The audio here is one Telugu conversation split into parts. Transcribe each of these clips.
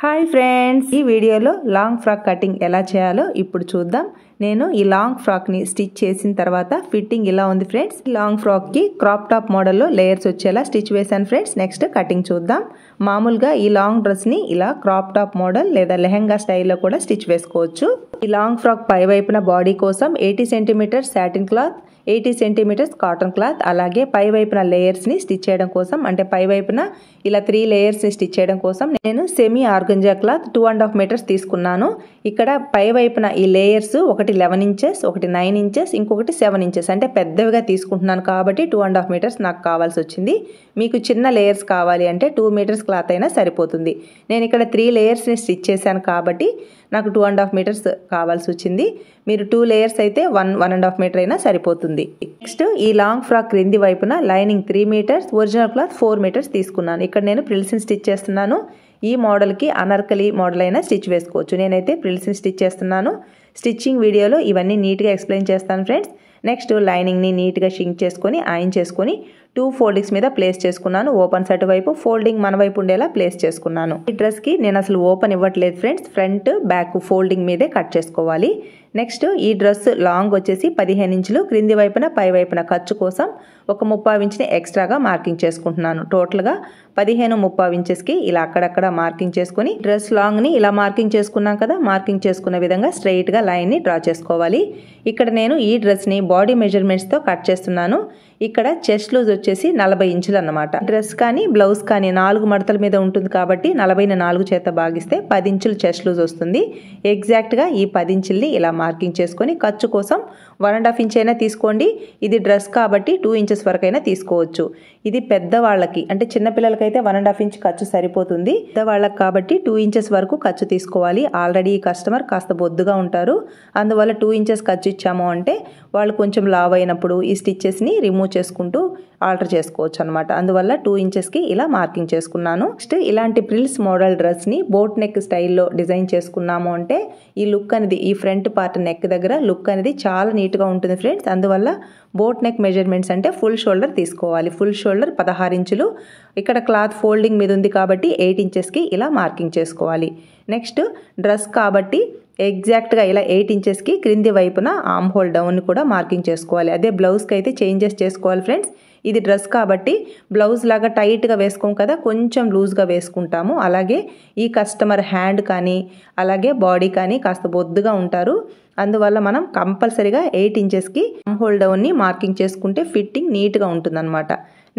హాయ్ ఫ్రెండ్స్ ఈ వీడియోలో లాంగ్ ఫ్రాక్ కటింగ్ ఎలా చేయాలో ఇప్పుడు చూద్దాం నేను ఈ లాంగ్ ఫ్రాక్ని స్టిచ్ చేసిన తర్వాత ఫిట్టింగ్ ఇలా ఉంది ఫ్రెండ్స్ లాంగ్ ఫ్రాక్కి క్రాప్ టాప్ మోడల్లో లేయర్స్ వచ్చేలా స్టిచ్ వేశాను ఫ్రెండ్స్ నెక్స్ట్ కటింగ్ చూద్దాం మామూలుగా ఈ లాంగ్ డ్రెస్ని ఇలా క్రాప్ టాప్ మోడల్ లేదా లెహెంగా స్టైల్లో కూడా స్టిచ్ వేసుకోవచ్చు ఈ లాంగ్ ఫ్రాక్ పై వైపున బాడీ కోసం eighty centimeter satin cloth eighty centimeters cotton cloth అలాగే పై వైపున లేయర్స్ని స్టిచ్ చేయడం కోసం అంటే పై వైపున ఇలా త్రీ లేయర్స్ని స్టిచ్ చేయడం కోసం నేను semi organza cloth two and half meters తీసుకున్నాను ఇక్కడ పై వైపున ఈ లేయర్స్ ఒకటి లెవెన్ ఇంచెస్ ఒకటి నైన్ ఇంచెస్ ఇంకొకటి సెవెన్ ఇంచెస్ అంటే పెద్దవిగా తీసుకుంటున్నాను కాబట్టి టూ అండ్ హాఫ్ మీటర్స్ నాకు కావాల్సి వచ్చింది మీకు చిన్న లేయర్స్ కావాలి అంటే టూ మీటర్స్ క్లాత్ అయినా సరిపోతుంది నేను ఇక్కడ త్రీ లేయర్స్ని స్టిచ్ చేశాను కాబట్టి నాకు టూ అండ్ హాఫ్ మీటర్స్ కావాల్సి వచ్చింది మీరు టూ లేయర్స్ అయితే one one and half meter అయినా సరిపోతుంది నెక్స్ట్ ఈ లాంగ్ ఫ్రాక్ క్రింది వైపున lining three meters original cloth four meters తీసుకున్నాను ఇక్కడ నేను ప్రిల్సిన్ స్టిచ్ చేస్తున్నాను ఈ మోడల్కి అనర్కలీ మోడల్ అయినా స్టిచ్ వేసుకోవచ్చు నేనైతే ప్రిల్సిన్ స్టిచ్ చేస్తున్నాను స్టిచ్చింగ్ వీడియోలో ఇవన్నీ నీట్గా ఎక్స్ప్లెయిన్ చేస్తాను ఫ్రెండ్స్ నెక్స్ట్ లైనింగ్ని నీట్గా షింక్ చేసుకొని ఐన్ చేసుకొని టూ ఫోల్డింగ్స్ మీద ప్లేస్ చేసుకున్నాను ఓపెన్ సెట్ వైపు ఫోల్డింగ్ మన వైపు ఉండేలా ప్లేస్ చేసుకున్నాను ఈ డ్రెస్కి నేను అసలు ఓపెన్ ఇవ్వట్లేదు ఫ్రెండ్స్ ఫ్రంట్ బ్యాక్ ఫోల్డింగ్ మీదే కట్ చేసుకోవాలి నెక్స్ట్ ఈ డ్రెస్ లాంగ్ వచ్చేసి పదిహేను ఇంచులు క్రింది వైపున పై వైపున ఖర్చు కోసం ఒక ముప్పై ఇంచుని ఎక్స్ట్రాగా మార్కింగ్ చేసుకుంటున్నాను టోటల్గా పదిహేను ముప్పై ఇంచెస్కి ఇలా అక్కడక్కడ మార్కింగ్ చేసుకుని డ్రెస్ లాంగ్ని ఇలా మార్కింగ్ చేసుకున్నాం కదా మార్కింగ్ చేసుకున్న విధంగా స్ట్రైట్గా లైన్ని డ్రా చేసుకోవాలి ఇక్కడ నేను ఈ డ్రెస్ని బాడీ మెజర్మెంట్స్తో కట్ చేస్తున్నాను ఇక్కడ చెస్ట్ లూజ్ వచ్చేసి నలభై ఇంచులు అనమాట డ్రెస్ కానీ బ్లౌజ్ కానీ నాలుగు మడతల మీద ఉంటుంది కాబట్టి నలభైన నాలుగు చేత భాగిస్తే పది ఇంచులు చెస్ట్ లూజ్ వస్తుంది ఎగ్జాక్ట్గా ఈ పది ఇంచుల్ని ఇలా మార్కింగ్ చేసుకొని ఖర్చు కోసం వన్ అండ్ హాఫ్ ఇంచ్ అయినా తీసుకోండి ఇది డ్రెస్ కాబట్టి టూ ఇంచెస్ వరకైనా తీసుకోవచ్చు ఇది పెద్దవాళ్ళకి అంటే చిన్నపిల్లలకైతే వన్ అండ్ హాఫ్ ఇంచ్ ఖర్చు సరిపోతుంది పెద్దవాళ్ళకి కాబట్టి టూ ఇంచెస్ వరకు ఖర్చు తీసుకోవాలి ఆల్రెడీ ఈ కస్టమర్ కాస్త బొద్దుగా ఉంటారు అందువల్ల టూ ఇంచెస్ ఖర్చు ఇచ్చాము అంటే వాళ్ళు కొంచెం లావ్ అయినప్పుడు ఈ స్టిచ్చెస్ని రిమూవ్ చేసుకుంటూ ఆల్టర్ చేసుకోవచ్చు అనమాట అందువల్ల టూ ఇంచెస్కి ఇలా మార్కింగ్ చేసుకున్నాను నెక్స్ట్ ఇలాంటి ప్రిల్స్ మోడల్ డ్రెస్ని బోట్ నెక్ స్టైల్లో డిజైన్ చేసుకున్నాము అంటే ఈ లుక్ అనేది ఈ ఫ్రంట్ పార్ట్ నెక్ దగ్గర లుక్ అనేది చాలా నీట్గా ఉంటుంది ఫ్రెండ్స్ అందువల్ల బోట్ నెక్ మెజర్మెంట్స్ అంటే ఫుల్ షోల్డర్ తీసుకోవాలి ఫుల్ షోల్డర్ పదహారు ఇంచులు ఇక్కడ క్లాత్ ఫోల్డింగ్ మీద ఉంది కాబట్టి ఎయిట్ ఇంచెస్కి ఇలా మార్కింగ్ చేసుకోవాలి నెక్స్ట్ డ్రెస్ కాబట్టి ఎగ్జాక్ట్గా ఇలా ఎయిట్ ఇంచెస్కి క్రింది వైపున ఆమ్ హోల్ డౌన్ కూడా మార్కింగ్ చేసుకోవాలి అదే బ్లౌజ్కి అయితే చేంజెస్ చేసుకోవాలి ఫ్రెండ్స్ ఇది డ్రెస్ కాబట్టి బ్లౌజ్ లాగా టైట్గా వేసుకోం కదా కొంచెం లూజ్గా వేసుకుంటాము అలాగే ఈ కస్టమర్ హ్యాండ్ కానీ అలాగే బాడీ కానీ కాస్త బొద్దుగా ఉంటారు అందువల్ల మనం కంపల్సరీగా ఎయిట్ ఇంచెస్కి హోల్ డౌన్ని మార్కింగ్ చేసుకుంటే ఫిట్టింగ్ నీట్గా ఉంటుందన్నమాట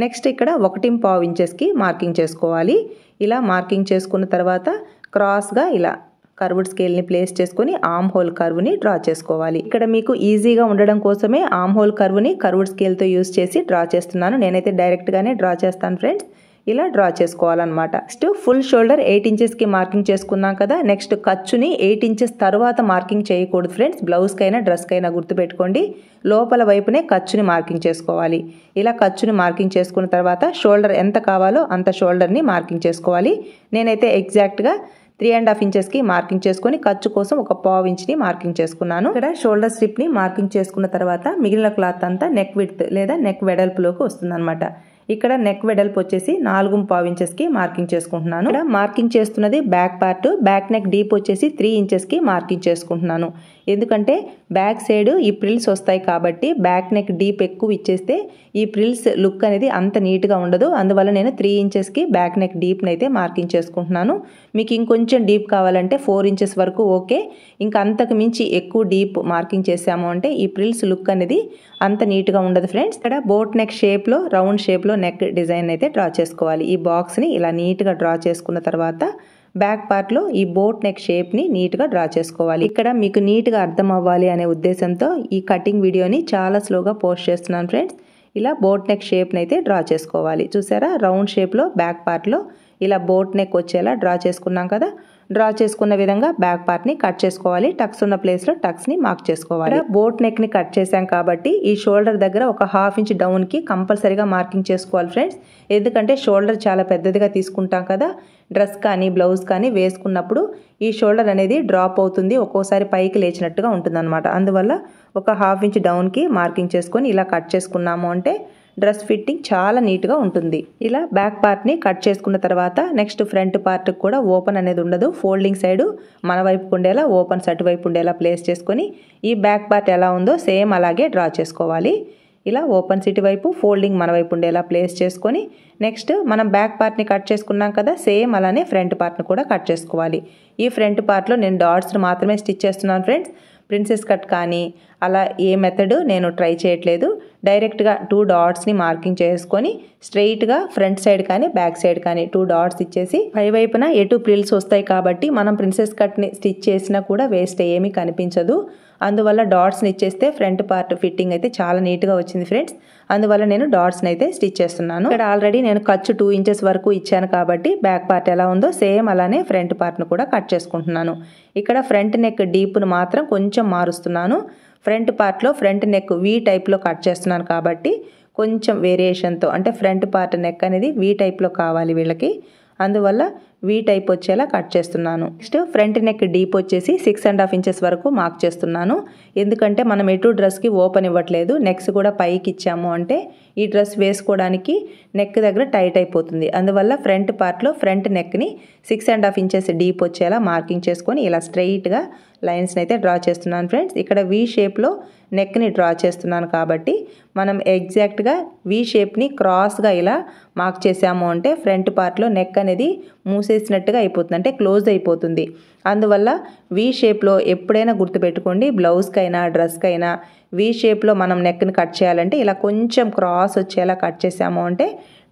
నెక్స్ట్ ఇక్కడ ఒకటి పావు ఇంచెస్కి మార్కింగ్ చేసుకోవాలి ఇలా మార్కింగ్ చేసుకున్న తర్వాత క్రాస్గా ఇలా కర్వుడ్ స్కేల్ని ప్లేస్ చేసుకుని ఆమ్ హోల్ కర్వ్ని డ్రా చేసుకోవాలి ఇక్కడ మీకు ఈజీగా ఉండడం కోసమే ఆమ్ హోల్ కర్వ్ని కర్వుడ్ స్కేల్తో యూస్ చేసి డ్రా చేస్తున్నాను నేనైతే డైరెక్ట్గానే డ్రా చేస్తాను ఫ్రెండ్స్ ఇలా డ్రా చేసుకోవాలన్నమాట నెక్స్ట్ ఫుల్ షోల్డర్ ఎయిట్ ఇంచెస్కి మార్కింగ్ చేసుకున్నాం కదా నెక్స్ట్ ఖర్చుని ఎయిట్ ఇంచెస్ తర్వాత మార్కింగ్ చేయకూడదు ఫ్రెండ్స్ బ్లౌజ్కైనా డ్రెస్కైనా గుర్తుపెట్టుకోండి లోపల వైపునే ఖర్చుని మార్కింగ్ చేసుకోవాలి ఇలా ఖర్చుని మార్కింగ్ చేసుకున్న తర్వాత షోల్డర్ ఎంత కావాలో అంత షోల్డర్ని మార్కింగ్ చేసుకోవాలి నేనైతే ఎగ్జాక్ట్గా త్రీ అండ్ హాఫ్ ఇంచెస్కి మార్కింగ్ చేసుకొని ఖర్చు కోసం ఒక పావు ని మార్కింగ్ చేసుకున్నాను ఇక్కడ షోల్డర్ స్ట్రిప్ని మార్కింగ్ చేసుకున్న తర్వాత మిగిలిన క్లాత్ అంతా నెక్ విడ్త్ లేదా నెక్ వెడల్పులోకి వస్తుందన్నమాట ఇక్కడ నెక్ వెడల్పు వచ్చేసి నాలుగు పావు ఇంచెస్కి మార్కింగ్ చేసుకుంటున్నాను ఇక్కడ మార్కింగ్ చేస్తున్నది back part back neck deep వచ్చేసి త్రీ ఇంచెస్కి మార్కింగ్ చేసుకుంటున్నాను ఎందుకంటే బ్యాక్ సైడ్ ఈ ప్రిల్స్ వస్తాయి కాబట్టి బ్యాక్ నెక్ డీప్ ఎక్కువ ఇచ్చేస్తే ఈ ప్రిల్స్ లుక్ అనేది అంత నీట్గా ఉండదు అందువల్ల నేను త్రీ ఇంచెస్కి బ్యాక్ నెక్ డీప్ని అయితే మార్కింగ్ చేసుకుంటున్నాను మీకు ఇంకొంచెం డీప్ కావాలంటే ఫోర్ ఇంచెస్ వరకు ఓకే ఇంకా అంతకు మించి ఎక్కువ డీప్ మార్కింగ్ చేసాము అంటే ఈ ప్రిల్స్ లుక్ అనేది అంత నీట్గా ఉండదు ఫ్రెండ్స్ ఇక్కడ బోట్ నెక్ షేప్లో రౌండ్ షేప్లో నెక్ డిజైన్ అయితే డ్రా చేసుకోవాలి ఈ బాక్స్ని ఇలా నీట్గా డ్రా చేసుకున్న తర్వాత బ్యాక్ పార్ట్లో ఈ బోట్ నెక్ షేప్ని నీట్గా డ్రా చేసుకోవాలి ఇక్కడ మీకు నీట్గా అర్థం అవ్వాలి అనే ఉద్దేశంతో ఈ కటింగ్ వీడియోని చాలా స్లోగా పోస్ట్ చేస్తున్నాను ఫ్రెండ్స్ ఇలా బోట్ నెక్ షేప్ని అయితే డ్రా చేసుకోవాలి చూసారా రౌండ్ షేప్లో బ్యాక్ పార్ట్లో ఇలా బోట్ నెక్ వచ్చేలా డ్రా చేసుకున్నాం కదా డ్రా చేసుకున్న విధంగా బ్యాక్ పార్ట్ని కట్ చేసుకోవాలి టక్స్ ఉన్న ప్లేస్లో టక్స్ని మార్క్ చేసుకోవాలి బోట్ నెక్ని కట్ చేశాం కాబట్టి ఈ షోల్డర్ దగ్గర ఒక హాఫ్ ఇంచ్ డౌన్కి కంపల్సరిగా మార్కింగ్ చేసుకోవాలి ఫ్రెండ్స్ ఎందుకంటే షోల్డర్ చాలా పెద్దదిగా తీసుకుంటాం కదా డ్రెస్ కానీ బ్లౌజ్ కానీ వేసుకున్నప్పుడు ఈ షోల్డర్ అనేది డ్రాప్ అవుతుంది ఒక్కోసారి పైకి లేచినట్టుగా అనమాట అందువల్ల ఒక హాఫ్ ఇంచ్ డౌన్కి మార్కింగ్ చేసుకొని ఇలా కట్ చేసుకున్నాము అంటే డ్రెస్ ఫిట్టింగ్ చాలా నీట్గా ఉంటుంది ఇలా బ్యాక్ పార్ట్ని కట్ చేసుకున్న తర్వాత నెక్స్ట్ ఫ్రంట్ పార్ట్ కూడా ఓపెన్ అనేది ఉండదు ఫోల్డింగ్ సైడ్ మన వైపు ఉండేలా ఓపెన్ సైడ్ వైపు ఉండేలా ప్లేస్ చేసుకొని ఈ బ్యాక్ పార్ట్ ఎలా ఉందో సేమ్ అలాగే డ్రా చేసుకోవాలి ఇలా ఓపెన్ సిటీ వైపు ఫోల్డింగ్ మన వైపు ఉండేలా ప్లేస్ చేసుకొని నెక్స్ట్ మనం బ్యాక్ పార్ట్ని కట్ చేసుకున్నాం కదా సేమ్ అలానే ఫ్రంట్ పార్ట్ని కూడా కట్ చేసుకోవాలి ఈ ఫ్రంట్ పార్ట్లో నేను డాట్స్ని మాత్రమే స్టిచ్ చేస్తున్నాను ఫ్రెండ్స్ ప్రిన్సెస్ కట్ కానీ అలా ఏ మెథడ్ నేను ట్రై చేయట్లేదు డైరెక్ట్గా టూ డాట్స్ని మార్కింగ్ చేసుకొని స్ట్రైట్గా ఫ్రంట్ సైడ్ కానీ బ్యాక్ సైడ్ కానీ టూ డాట్స్ ఇచ్చేసి వైపున ఎటు ప్రిల్స్ వస్తాయి కాబట్టి మనం ప్రిన్సెస్ కట్ని స్టిచ్ చేసినా కూడా వేస్ట్ ఏమీ కనిపించదు అందువల్ల డాట్స్ని ఇచ్చేస్తే ఫ్రంట్ పార్ట్ ఫిట్టింగ్ అయితే చాలా నీట్గా వచ్చింది ఫ్రెండ్స్ అందువల్ల నేను డాట్స్ని అయితే స్టిచ్ చేస్తున్నాను ఇక్కడ ఆల్రెడీ నేను ఖర్చు టూ ఇంచెస్ వరకు ఇచ్చాను కాబట్టి బ్యాక్ పార్ట్ ఎలా ఉందో సేమ్ అలానే ఫ్రంట్ పార్ట్ను కూడా కట్ చేసుకుంటున్నాను ఇక్కడ ఫ్రంట్ నెక్ డీప్ను మాత్రం కొంచెం మారుస్తున్నాను ఫ్రంట్ పార్ట్లో ఫ్రంట్ నెక్ వీ టైప్లో కట్ చేస్తున్నాను కాబట్టి కొంచెం వేరియేషన్తో అంటే ఫ్రంట్ పార్ట్ నెక్ అనేది వీ టైప్లో కావాలి వీళ్ళకి అందువల్ల వీ టైప్ వచ్చేలా కట్ చేస్తున్నాను నెక్స్ట్ ఫ్రంట్ నెక్ డీప్ వచ్చేసి సిక్స్ అండ్ హాఫ్ ఇంచెస్ వరకు మార్క్ చేస్తున్నాను ఎందుకంటే మనం ఎటు డ్రెస్కి ఓపెన్ ఇవ్వట్లేదు నెక్స్ కూడా పైకి ఇచ్చాము అంటే ఈ డ్రెస్ వేసుకోవడానికి నెక్ దగ్గర టైట్ అయిపోతుంది అందువల్ల ఫ్రంట్ పార్ట్లో ఫ్రంట్ నెక్ని six and half inches deep వచ్చేలా మార్కింగ్ చేసుకొని ఇలా స్ట్రైట్గా లైన్స్ని అయితే డ్రా చేస్తున్నాను ఫ్రెండ్స్ ఇక్కడ వీ షేప్లో నెక్ని డ్రా చేస్తున్నాను కాబట్టి మనం ఎగ్జాక్ట్గా వీ షేప్ని క్రాస్గా ఇలా మార్క్ చేసాము అంటే ఫ్రంట్ పార్ట్లో నెక్ అనేది మూసేసినట్టుగా అయిపోతుంది అంటే క్లోజ్ అయిపోతుంది అందువల్ల వీ షేప్లో ఎప్పుడైనా గుర్తుపెట్టుకోండి బ్లౌజ్కైనా డ్రెస్కైనా వీ షేప్లో మనం నెక్ని కట్ చేయాలంటే ఇలా కొంచెం క్రాస్ వచ్చేలా కట్ చేసాము అంటే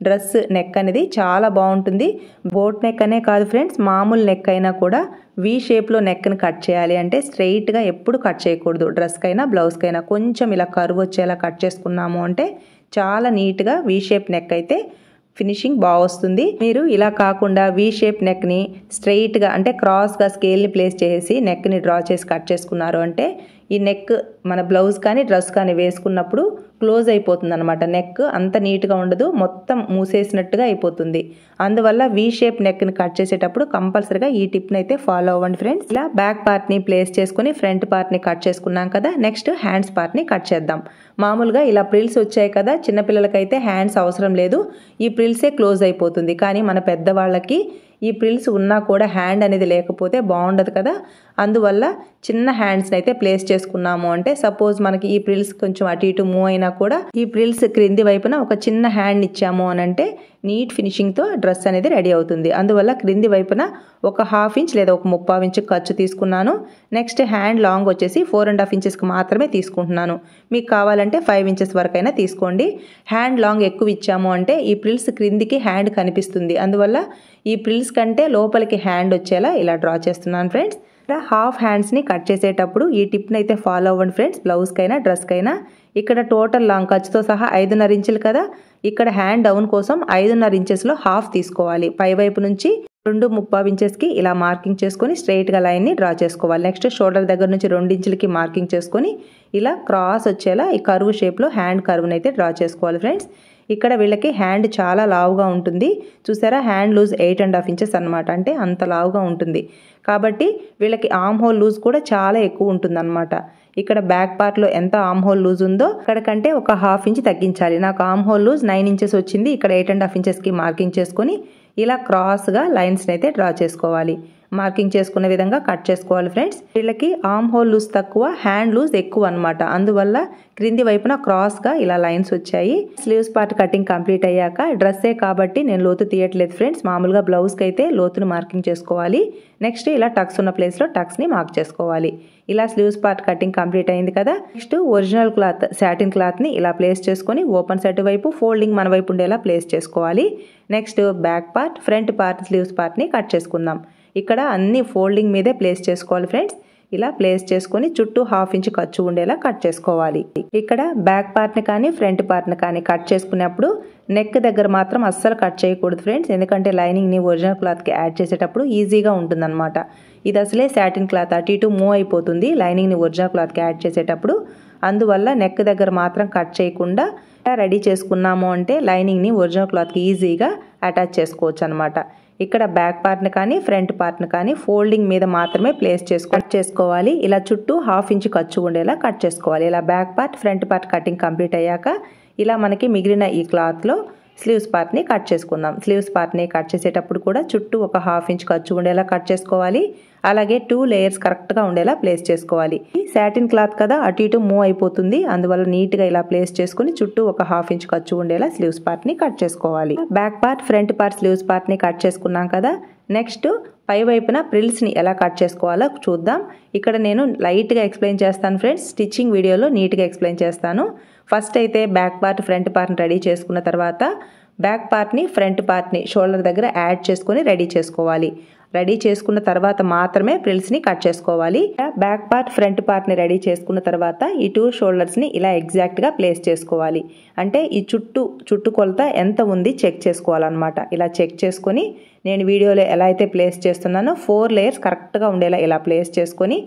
డ్రెస్ నెక్ అనేది చాలా బాగుంటుంది బోట్ నెక్ అనే కాదు ఫ్రెండ్స్ మామూలు నెక్ అయినా కూడా వీ షేప్లో నెక్ని కట్ చేయాలి అంటే స్ట్రెయిట్గా ఎప్పుడు కట్ చేయకూడదు డ్రెస్కైనా బ్లౌజ్కైనా కొంచెం ఇలా కరువు వచ్చేలా కట్ చేసుకున్నాము అంటే చాలా నీట్గా వీ షేప్ నెక్ అయితే ఫినిషింగ్ బాగా వస్తుంది మీరు ఇలా కాకుండా వీ షేప్ నెక్ని స్ట్రెయిట్గా అంటే క్రాస్గా స్కేల్ని ప్లేస్ చేసి నెక్ని డ్రా చేసి కట్ చేసుకున్నారు అంటే ఈ నెక్ మన బ్లౌజ్ కానీ డ్రెస్ కానీ వేసుకున్నప్పుడు క్లోజ్ అయిపోతుంది అనమాట నెక్ అంత నీట్గా ఉండదు మొత్తం మూసేసినట్టుగా అయిపోతుంది అందువల్ల వీ షేప్ నెక్ని కట్ చేసేటప్పుడు కంపల్సరిగా ఈ టిప్ని అయితే ఫాలో అవ్వండి ఫ్రెండ్స్ ఇలా బ్యాక్ పార్ట్ని ప్లేస్ చేసుకుని ఫ్రంట్ పార్ట్ని కట్ చేసుకున్నాం కదా నెక్స్ట్ హ్యాండ్స్ పార్ట్ని కట్ చేద్దాం మామూలుగా ఇలా ప్రిల్స్ వచ్చాయి కదా చిన్నపిల్లలకైతే హ్యాండ్స్ అవసరం లేదు ఈ ప్రిల్సే క్లోజ్ అయిపోతుంది కానీ మన పెద్దవాళ్ళకి ఈ ప్రిల్స్ ఉన్నా కూడా హ్యాండ్ అనేది లేకపోతే బాగుండదు కదా అందువల్ల చిన్న హ్యాండ్స్ని అయితే ప్లేస్ చేసుకున్నాము అంటే సపోజ్ మనకి ఈ ప్రిల్స్ కొంచెం అటు ఇటు మూవ్ అయినా కూడా ఈ ప్రిల్స్ క్రింది వైపున ఒక చిన్న హ్యాండ్ ఇచ్చాము అని అంటే నీట్ ఫినిషింగ్తో డ్రెస్ అనేది రెడీ అవుతుంది అందువల్ల క్రింది వైపున ఒక హాఫ్ ఇంచ్ లేదా ఒక ముప్పావ్ ఇంచ్ ఖర్చు తీసుకున్నాను నెక్స్ట్ హ్యాండ్ లాంగ్ వచ్చేసి ఫోర్ అండ్ హాఫ్ ఇంచెస్కి మాత్రమే తీసుకుంటున్నాను మీకు కావాలంటే ఫైవ్ ఇంచెస్ వరకైనా తీసుకోండి హ్యాండ్ లాంగ్ ఎక్కువ ఇచ్చాము అంటే ఈ ప్రిల్స్ క్రిందికి హ్యాండ్ కనిపిస్తుంది అందువల్ల ఈ ప్రిల్స్ కంటే లోపలికి హ్యాండ్ వచ్చేలా ఇలా డ్రా చేస్తున్నాను ఫ్రెండ్స్ ఇక్కడ హాఫ్ హ్యాండ్స్ని కట్ చేసేటప్పుడు ఈ టిప్ని అయితే ఫాలో అవ్వండి ఫ్రెండ్స్ బ్లౌజ్కైనా డ్రెస్కైనా ఇక్కడ టోటల్ లాంగ్ ఖర్చుతో సహా ఐదున్నర ఇంచులు కదా ఇక్కడ హ్యాండ్ డౌన్ కోసం ఐదున్నర ఇంచెస్లో హాఫ్ తీసుకోవాలి పైవైపు నుంచి రెండు ముప్పై ఇంచెస్కి ఇలా మార్కింగ్ చేసుకొని స్ట్రైట్గా లైన్ని డ్రా చేసుకోవాలి నెక్స్ట్ షోల్డర్ దగ్గర నుంచి ఇంచులకి మార్కింగ్ చేసుకొని ఇలా క్రాస్ వచ్చేలా ఈ కరువు షేప్లో హ్యాండ్ కరువునైతే డ్రా చేసుకోవాలి ఫ్రెండ్స్ ఇక్కడ వీళ్ళకి హ్యాండ్ చాలా లావుగా ఉంటుంది చూసారా hand loose eight and half inches అనమాట అంటే అంత లావుగా ఉంటుంది కాబట్టి వీళ్ళకి ఆమ్ హోల్ లూజ్ కూడా చాలా ఎక్కువ ఉంటుంది అనమాట ఇక్కడ బ్యాక్ పార్ట్లో ఎంత ఆమ్ హోల్ లూజ్ ఉందో ఇక్కడ కంటే ఒక హాఫ్ ఇంచ్ తగ్గించాలి నాకు arm hole loose nine inches వచ్చింది ఇక్కడ ఎయిట్ అండ్ హాఫ్ ఇంచెస్కి మార్కింగ్ చేసుకొని ఇలా క్రాస్గా లైన్స్ని అయితే డ్రా చేసుకోవాలి మార్కింగ్ చేసుకునే విధంగా కట్ చేసుకోవాలి ఫ్రెండ్స్ వీళ్ళకి ఆమ్ హోల్ లూజ్ తక్కువ హ్యాండ్ లూజ్ ఎక్కువ అనమాట అందువల్ల క్రింది వైపున క్రాస్గా ఇలా లైన్స్ వచ్చాయి స్లీవ్స్ పార్ట్ కటింగ్ కంప్లీట్ అయ్యాక డ్రెస్సే కాబట్టి నేను లోతు తీయట్లేదు ఫ్రెండ్స్ మామూలుగా బ్లౌజ్కి అయితే లోతును మార్కింగ్ చేసుకోవాలి నెక్స్ట్ ఇలా టక్స్ ఉన్న ప్లేస్లో టక్స్ని మార్క్ చేసుకోవాలి ఇలా స్లీవ్స్ పార్ట్ కటింగ్ కంప్లీట్ అయింది కదా నెక్స్ట్ ఒరిజినల్ క్లాత్ శాటిన్ క్లాత్ని ఇలా ప్లేస్ చేసుకొని ఓపెన్ సెట్ వైపు ఫోల్డింగ్ మన వైపు ఉండేలా ప్లేస్ చేసుకోవాలి next back part front part sleeves పార్ట్ని కట్ చేసుకుందాం ఇక్కడ అన్ని ఫోల్డింగ్ మీదే ప్లేస్ చేసుకోవాలి ఫ్రెండ్స్ ఇలా ప్లేస్ చేసుకొని చుట్టూ హాఫ్ ఇంచ్ ఖర్చు ఉండేలా కట్ చేసుకోవాలి ఇక్కడ బ్యాక్ పార్ట్ని కానీ ఫ్రంట్ పార్ట్ని కానీ కట్ చేసుకునేప్పుడు నెక్ దగ్గర మాత్రం అస్సలు కట్ చేయకూడదు ఫ్రెండ్స్ ఎందుకంటే లైనింగ్ని ఒరిజినల్ క్లాత్కి యాడ్ చేసేటప్పుడు ఈజీగా ఉంటుంది అనమాట ఇది అసలే శాటిన్ క్లాత్ అటు ఇటు మూవ్ అయిపోతుంది లైనింగ్ని ఒరిజినల్ క్లాత్కి యాడ్ చేసేటప్పుడు అందువల్ల నెక్ దగ్గర మాత్రం కట్ చేయకుండా రెడీ చేసుకున్నాము అంటే లైనింగ్ని ఒరిజినల్ క్లాత్కి ఈజీగా అటాచ్ చేసుకోవచ్చు అనమాట ఇక్కడ బ్యాక్ పార్ట్ని కానీ ఫ్రంట్ పార్ట్ని కానీ ఫోల్డింగ్ మీద మాత్రమే ప్లేస్ చేసుకో కట్ చేసుకోవాలి ఇలా చుట్టూ హాఫ్ ఇంచ్ ఖర్చు ఉండేలా కట్ చేసుకోవాలి ఇలా back part front part cutting complete అయ్యాక ఇలా మనకి మిగిలిన ఈ క్లాత్లో స్లీవ్స్ పార్ట్ని కట్ చేసుకుందాం స్లీవ్స్ పార్ట్ని కట్ చేసేటప్పుడు కూడా చుట్టూ ఒక హాఫ్ ఇంచ్ ఖర్చు ఉండేలా కట్ చేసుకోవాలి అలాగే టూ లేయర్స్ కరెక్ట్గా ఉండేలా ప్లేస్ చేసుకోవాలి సాటిన్ క్లాత్ కదా అటు ఇటు మూవ్ అయిపోతుంది అందువల్ల నీట్గా ఇలా ప్లేస్ చేసుకుని చుట్టూ ఒక హాఫ్ ఇంచ్ ఖర్చు ఉండేలా స్లీవ్స్ పార్ట్ని కట్ చేసుకోవాలి back part front part sleeves పార్ట్ని కట్ చేసుకున్నాం కదా నెక్స్ట్ పై వైపున ప్రిల్స్ని ఎలా కట్ చేసుకోవాలో చూద్దాం ఇక్కడ నేను లైట్గా ఎక్స్ప్లెయిన్ చేస్తాను ఫ్రెండ్స్ స్టిచ్చింగ్ వీడియోలో నీట్గా ఎక్స్ప్లెయిన్ చేస్తాను ఫస్ట్ అయితే బ్యాక్ పార్ట్ ఫ్రంట్ పార్ట్ని రెడీ చేసుకున్న తర్వాత బ్యాక్ పార్ట్ని ఫ్రంట్ పార్ట్ని షోల్డర్ దగ్గర యాడ్ చేసుకొని రెడీ చేసుకోవాలి రెడీ చేసుకున్న తర్వాత మాత్రమే ని కట్ చేసుకోవాలి బ్యాక్ పార్ట్ ఫ్రంట్ పార్ట్ని రెడీ చేసుకున్న తర్వాత ఈ టూ షోల్డర్స్ని ఇలా ఎగ్జాక్ట్గా ప్లేస్ చేసుకోవాలి అంటే ఈ చుట్టూ చుట్టు కొలత ఎంత ఉంది చెక్ చేసుకోవాలన్నమాట ఇలా చెక్ చేసుకొని నేను వీడియోలో ఎలా అయితే ప్లేస్ చేస్తున్నానో ఫోర్ లేయర్స్ కరెక్ట్గా ఉండేలా ఇలా ప్లేస్ చేసుకొని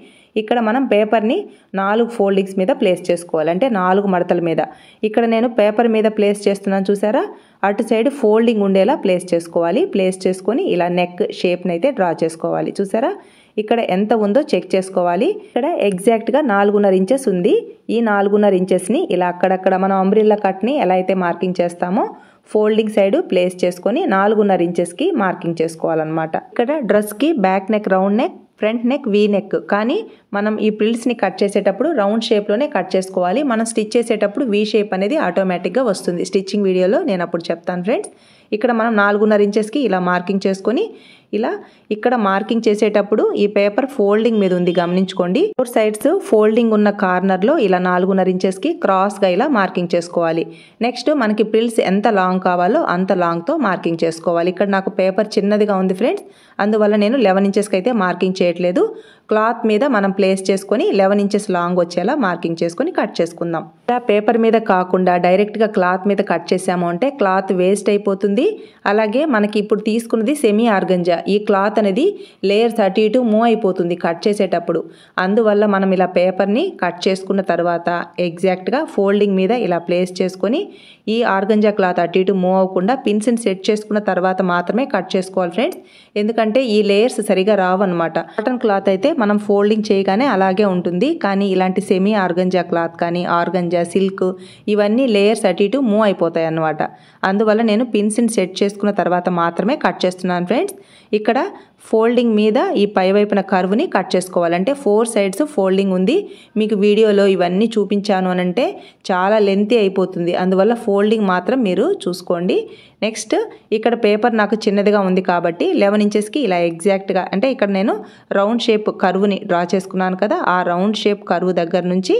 ఇక్కడ మనం పేపర్ని నాలుగు ఫోల్డింగ్స్ మీద ప్లేస్ చేసుకోవాలి అంటే నాలుగు మడతల మీద ఇక్కడ నేను పేపర్ మీద ప్లేస్ చేస్తున్నాను చూసారా అటు సైడ్ ఫోల్డింగ్ ఉండేలా ప్లేస్ చేసుకోవాలి ప్లేస్ చేసుకొని ఇలా నెక్ షేప్ని అయితే డ్రా చేసుకోవాలి చూసారా ఇక్కడ ఎంత ఉందో చెక్ చేసుకోవాలి ఇక్కడ ఎగ్జాక్ట్గా నాలుగున్నర ఇంచెస్ ఉంది ఈ నాలుగున్నర ఇంచెస్ని ఇలా అక్కడక్కడ మనం అంబ్రిల్లా కట్ని ఎలా అయితే మార్కింగ్ చేస్తామో ఫోల్డింగ్ సైడ్ ప్లేస్ చేసుకొని నాలుగున్నర ఇంచెస్కి మార్కింగ్ చేసుకోవాలన్నమాట ఇక్కడ డ్రెస్కి back neck round neck front neck V neck కానీ మనం ఈ ప్రిల్స్ని కట్ చేసేటప్పుడు రౌండ్ షేప్లోనే కట్ చేసుకోవాలి మనం స్టిచ్ చేసేటప్పుడు వీ షేప్ అనేది ఆటోమేటిక్గా వస్తుంది స్టిచ్చింగ్ వీడియోలో నేను అప్పుడు చెప్తాను ఫ్రెండ్స్ ఇక్కడ మనం నాలుగున్నర ఇంచెస్కి ఇలా మార్కింగ్ చేసుకొని ఇలా ఇక్కడ మార్కింగ్ చేసేటప్పుడు ఈ పేపర్ ఫోల్డింగ్ మీద ఉంది గమనించుకోండి ఫోర్ సైడ్స్ ఫోల్డింగ్ ఉన్న కార్నర్లో ఇలా నాలుగున్నర ఇంచెస్కి క్రాస్గా ఇలా మార్కింగ్ చేసుకోవాలి నెక్స్ట్ మనకి ప్రిల్స్ ఎంత లాంగ్ కావాలో అంత లాంగ్తో మార్కింగ్ చేసుకోవాలి ఇక్కడ నాకు పేపర్ చిన్నదిగా ఉంది ఫ్రెండ్స్ అందువల్ల నేను లెవెన్ ఇంచెస్కి అయితే మార్కింగ్ చేయట్లేదు క్లాత్ మీద మనం ప్లేస్ చేసుకొని లెవెన్ ఇంచెస్ లాంగ్ వచ్చేలా మార్కింగ్ చేసుకొని కట్ చేసుకుందాం ఇలా పేపర్ మీద కాకుండా డైరెక్ట్గా క్లాత్ మీద కట్ చేసాము అంటే క్లాత్ వేస్ట్ అయిపోతుంది అలాగే మనకి ఇప్పుడు తీసుకున్నది సెమీ ఆర్గంజా ఈ క్లాత్ అనేది లేయర్ థర్టీ ఇటు మూవ్ అయిపోతుంది కట్ చేసేటప్పుడు అందువల్ల మనం ఇలా పేపర్ని కట్ చేసుకున్న తర్వాత ఎగ్జాక్ట్గా ఫోల్డింగ్ మీద ఇలా ప్లేస్ చేసుకొని ఈ ఆర్గంజా క్లాత్ అటు ఇటు మూవ్ అవ్వకుండా పిన్స్ని సెట్ చేసుకున్న తర్వాత మాత్రమే కట్ చేసుకోవాలి ఫ్రెండ్స్ ఎందుకంటే ఈ లేయర్స్ సరిగా అనమాట కాటన్ క్లాత్ అయితే మనం ఫోల్డింగ్ చేయగానే అలాగే ఉంటుంది కానీ ఇలాంటి సెమీ ఆర్గంజా క్లాత్ కానీ ఆర్గంజా సిల్క్ ఇవన్నీ లేయర్స్ అటు ఇటు మూవ్ అయిపోతాయి అన్నమాట అందువల్ల నేను పిన్స్ని సెట్ చేసుకున్న తర్వాత మాత్రమే కట్ చేస్తున్నాను ఫ్రెండ్స్ ఇక్కడ ఫోల్డింగ్ మీద ఈ పైవైపున కర్వ్ని కట్ చేసుకోవాలంటే ఫోర్ సైడ్స్ ఫోల్డింగ్ ఉంది మీకు వీడియోలో ఇవన్నీ చూపించాను అనంటే చాలా లెంతీ అయిపోతుంది అందువల్ల ఫోల్డింగ్ మాత్రం మీరు చూసుకోండి నెక్స్ట్ ఇక్కడ పేపర్ నాకు చిన్నదిగా ఉంది కాబట్టి లెవెన్ ఇంచెస్కి ఇలా ఎగ్జాక్ట్గా అంటే ఇక్కడ నేను రౌండ్ షేప్ కర్వ్ని డ్రా చేసుకున్నాను కదా ఆ రౌండ్ షేప్ కర్వ్ దగ్గర నుంచి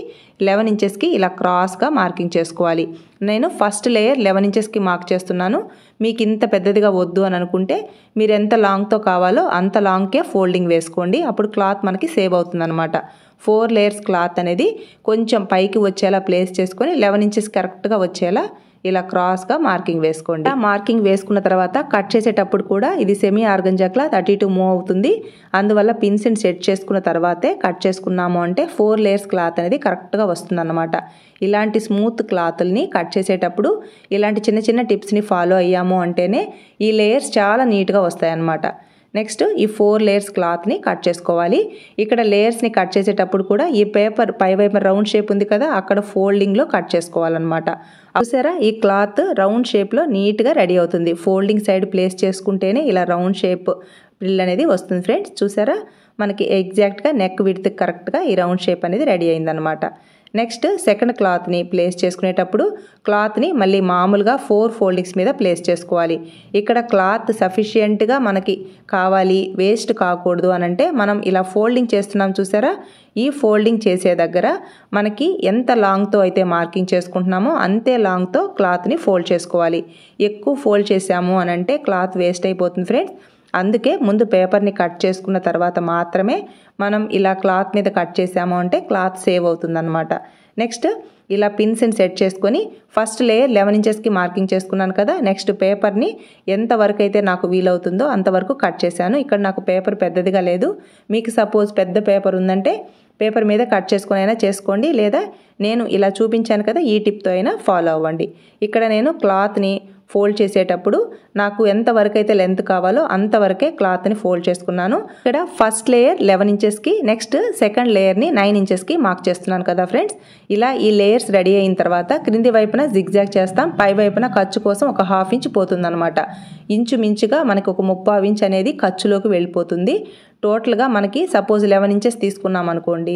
లెవెన్ ఇంచెస్కి ఇలా క్రాస్గా మార్కింగ్ చేసుకోవాలి నేను ఫస్ట్ లేయర్ లెవెన్ ఇంచెస్కి మార్క్ చేస్తున్నాను మీకు ఇంత పెద్దదిగా వద్దు అని అనుకుంటే మీరు ఎంత లాంగ్తో కావాలో అంత లాంగ్కే ఫోల్డింగ్ వేసుకోండి అప్పుడు క్లాత్ మనకి సేవ్ అవుతుందన్నమాట ఫోర్ లేయర్స్ క్లాత్ అనేది కొంచెం పైకి వచ్చేలా ప్లేస్ చేసుకొని లెవెన్ ఇంచెస్ కరెక్ట్గా వచ్చేలా ఇలా క్రాస్గా మార్కింగ్ వేసుకోండి మార్కింగ్ వేసుకున్న తర్వాత కట్ చేసేటప్పుడు కూడా ఇది semi cloth thirty two move అవుతుంది అందువల్ల పిన్స్ సెట్ చేసుకున్న తర్వాతే కట్ చేసుకున్నాము అంటే ఫోర్ లేయర్స్ క్లాత్ అనేది కరెక్ట్గా వస్తుంది అనమాట ఇలాంటి స్మూత్ క్లాత్ని కట్ చేసేటప్పుడు ఇలాంటి చిన్న చిన్న టిప్స్ని ఫాలో అయ్యాము అంటేనే ఈ లేయర్స్ చాలా నీట్గా వస్తాయన్నమాట నెక్స్ట్ ఈ ఫోర్ లేయర్స్ క్లాత్ని కట్ చేసుకోవాలి ఇక్కడ లేయర్స్ని కట్ చేసేటప్పుడు కూడా ఈ పేపర్ పై వైపు రౌండ్ షేప్ ఉంది కదా అక్కడ ఫోల్డింగ్లో కట్ చేసుకోవాలన్నమాట చూసారా ఈ క్లాత్ రౌండ్ షేప్లో నీట్గా రెడీ అవుతుంది ఫోల్డింగ్ సైడ్ ప్లేస్ చేసుకుంటేనే ఇలా రౌండ్ షేప్ బిల్ అనేది వస్తుంది ఫ్రెండ్స్ చూసారా మనకి ఎగ్జాక్ట్గా నెక్ విడ్త్ కరెక్ట్గా ఈ రౌండ్ షేప్ అనేది రెడీ అయిందనమాట నెక్స్ట్ సెకండ్ క్లాత్ని ప్లేస్ చేసుకునేటప్పుడు క్లాత్ని మళ్ళీ మామూలుగా ఫోర్ ఫోల్డింగ్స్ మీద ప్లేస్ చేసుకోవాలి ఇక్కడ క్లాత్ సఫిషియెంట్గా మనకి కావాలి వేస్ట్ కాకూడదు అనంటే మనం ఇలా ఫోల్డింగ్ చేస్తున్నాం చూసారా ఈ ఫోల్డింగ్ చేసే దగ్గర మనకి ఎంత లాంగ్తో అయితే మార్కింగ్ చేసుకుంటున్నామో అంతే లాంగ్తో క్లాత్ని ఫోల్డ్ చేసుకోవాలి ఎక్కువ ఫోల్డ్ చేసాము అనంటే క్లాత్ వేస్ట్ అయిపోతుంది ఫ్రెండ్స్ అందుకే ముందు పేపర్ని కట్ చేసుకున్న తర్వాత మాత్రమే మనం ఇలా క్లాత్ మీద కట్ చేసాము అంటే క్లాత్ సేవ్ అవుతుందన్నమాట నెక్స్ట్ ఇలా పిన్స్ని సెట్ చేసుకొని ఫస్ట్ లేయర్ లెవెన్ ఇంచెస్కి మార్కింగ్ చేసుకున్నాను కదా నెక్స్ట్ పేపర్ని ఎంతవరకు అయితే నాకు వీలవుతుందో అంతవరకు కట్ చేశాను ఇక్కడ నాకు పేపర్ పెద్దదిగా లేదు మీకు సపోజ్ పెద్ద పేపర్ ఉందంటే పేపర్ మీద కట్ చేసుకుని అయినా చేసుకోండి లేదా నేను ఇలా చూపించాను కదా ఈ టిప్తో అయినా ఫాలో అవ్వండి ఇక్కడ నేను క్లాత్ని ఫోల్డ్ చేసేటప్పుడు నాకు ఎంతవరకు అయితే లెంత్ కావాలో అంతవరకే క్లాత్ని ఫోల్డ్ చేసుకున్నాను ఇక్కడ ఫస్ట్ లేయర్ లెవెన్ ఇంచెస్కి నెక్స్ట్ సెకండ్ లేయర్ని నైన్ ఇంచెస్కి మార్క్ చేస్తున్నాను కదా ఫ్రెండ్స్ ఇలా ఈ లేయర్స్ రెడీ అయిన తర్వాత క్రింది వైపున జిగ్జాగ్ చేస్తాం పై వైపున ఖర్చు కోసం ఒక హాఫ్ ఇంచ్ పోతుందనమాట ఇంచుమించుగా మనకు ఒక ముప్పావు ఇంచ్ అనేది ఖర్చులోకి వెళ్ళిపోతుంది టోటల్గా మనకి సపోజ్ లెవెన్ ఇంచెస్ తీసుకున్నాం అనుకోండి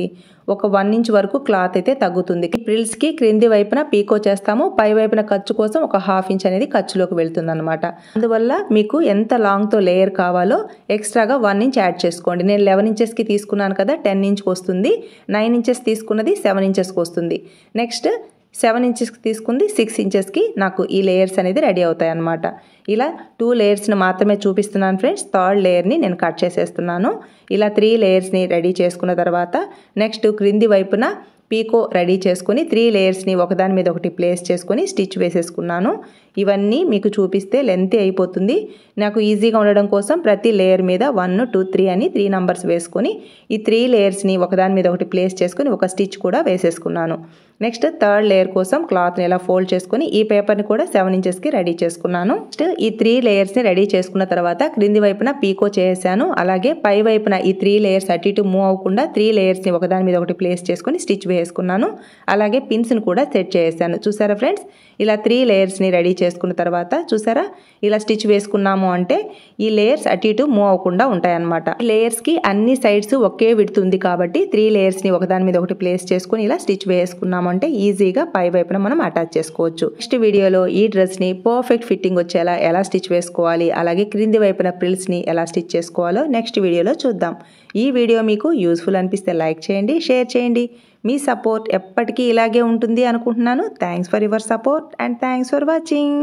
ఒక వన్ ఇంచ్ వరకు క్లాత్ అయితే తగ్గుతుంది ప్రిల్స్కి క్రింది వైపున పీకో చేస్తాము పై వైపున ఖర్చు కోసం ఒక హాఫ్ ఇంచ్ అనేది ఖర్చులోకి వెళ్తుంది అనమాట అందువల్ల మీకు ఎంత లాంగ్తో లేయర్ కావాలో ఎక్స్ట్రాగా వన్ ఇంచ్ యాడ్ చేసుకోండి నేను లెవెన్ ఇంచెస్కి తీసుకున్నాను కదా టెన్ ఇంచ్కి వస్తుంది నైన్ ఇంచెస్ తీసుకున్నది సెవెన్ ఇంచెస్కి వస్తుంది నెక్స్ట్ సెవెన్ ఇంచెస్కి తీసుకుంది సిక్స్ ఇంచెస్కి నాకు ఈ లేయర్స్ అనేది రెడీ అవుతాయి అనమాట ఇలా టూ లేయర్స్ని మాత్రమే చూపిస్తున్నాను ఫ్రెండ్స్ థర్డ్ లేయర్ని నేను కట్ చేసేస్తున్నాను ఇలా త్రీ లేయర్స్ని రెడీ చేసుకున్న తర్వాత నెక్స్ట్ క్రింది వైపున పీకో రెడీ చేసుకుని త్రీ లేయర్స్ని ఒకదాని మీద ఒకటి ప్లేస్ చేసుకుని స్టిచ్ వేసేసుకున్నాను ఇవన్నీ మీకు చూపిస్తే లెంతీ అయిపోతుంది నాకు ఈజీగా ఉండడం కోసం ప్రతి లేయర్ మీద వన్ టూ త్రీ అని త్రీ నంబర్స్ వేసుకొని ఈ త్రీ లేయర్స్ని ఒకదాని మీద ఒకటి ప్లేస్ చేసుకుని ఒక స్టిచ్ కూడా వేసేసుకున్నాను నెక్స్ట్ థర్డ్ లేయర్ కోసం క్లాత్ని ఇలా ఫోల్డ్ చేసుకుని ఈ పేపర్ని కూడా సెవెన్ ఇంచెస్కి రెడీ చేసుకున్నాను నెక్స్ట్ ఈ త్రీ లేయర్స్ని రెడీ చేసుకున్న తర్వాత క్రింది వైపున పీకో చేశాను అలాగే పై వైపున ఈ త్రీ లేయర్స్ అటు ఇటు మూవ్ అవ్వకుండా త్రీ లేయర్స్ని ఒకదాని మీద ఒకటి ప్లేస్ చేసుకుని స్టిచ్ వేసుకున్నాను అలాగే పిన్స్ని కూడా సెట్ చేశాను చూసారా ఫ్రెండ్స్ ఇలా త్రీ లేయర్స్ని రెడీ చేసుకున్న తర్వాత చూసారా ఇలా స్టిచ్ వేసుకున్నాము అంటే ఈ లేయర్స్ అటు ఇటు మూవ్ అవ్వకుండా ఉంటాయన్నమాట లేయర్స్కి అన్ని సైడ్స్ ఒకే విడుతుంది కాబట్టి త్రీ లేయర్స్ని ఒకదాని మీద ఒకటి ప్లేస్ చేసుకుని ఇలా స్టిచ్ వేసుకున్నాము అంటే ఈజీగా పై వైపున మనం అటాచ్ చేసుకోవచ్చు నెక్స్ట్ వీడియోలో ఈ డ్రెస్ని పర్ఫెక్ట్ ఫిట్టింగ్ వచ్చేలా ఎలా స్టిచ్ వేసుకోవాలి అలాగే క్రింది వైపున ప్రిల్స్ని ఎలా స్టిచ్ చేసుకోవాలో నెక్స్ట్ వీడియోలో చూద్దాం ఈ వీడియో మీకు యూస్ఫుల్ అనిపిస్తే లైక్ చేయండి షేర్ చేయండి మీ సపోర్ట్ ఎప్పటికీ ఇలాగే ఉంటుంది అనుకుంటున్నాను thanks for your support and thanks for watching